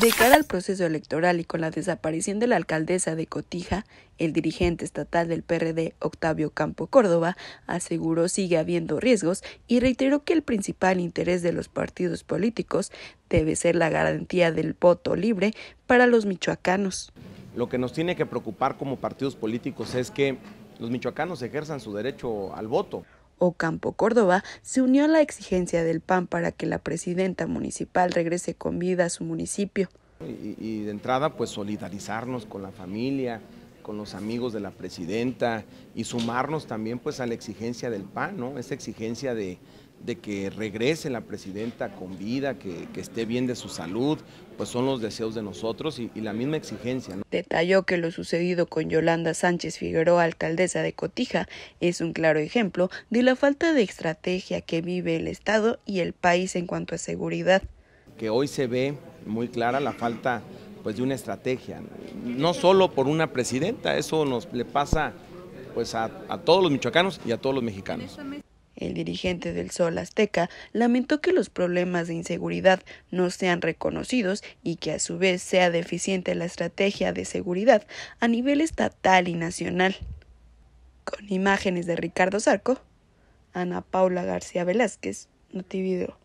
De cara al proceso electoral y con la desaparición de la alcaldesa de Cotija, el dirigente estatal del PRD, Octavio Campo Córdoba, aseguró sigue habiendo riesgos y reiteró que el principal interés de los partidos políticos debe ser la garantía del voto libre para los michoacanos. Lo que nos tiene que preocupar como partidos políticos es que los michoacanos ejerzan su derecho al voto. O Campo Córdoba se unió a la exigencia del PAN para que la presidenta municipal regrese con vida a su municipio. Y, de entrada, pues solidarizarnos con la familia, con los amigos de la presidenta y sumarnos también pues a la exigencia del PAN, ¿no? Esa exigencia de, de que regrese la presidenta con vida, que, esté bien de su salud, pues son los deseos de nosotros y, la misma exigencia. Detalló que lo sucedido con Yolanda Sánchez Figueroa, alcaldesa de Cotija, es un claro ejemplo de la falta de estrategia que vive el Estado y el país en cuanto a seguridad. Que hoy se ve muy clara la falta pues de una estrategia, no solo por una presidenta, eso nos le pasa pues a, a todos los michoacanos y a todos los mexicanos el dirigente del Sol Azteca, lamentó que los problemas de inseguridad no sean reconocidos y que a su vez sea deficiente la estrategia de seguridad a nivel estatal y nacional. Con imágenes de Ricardo Zarco, Ana Paula García Velázquez, Notivideo.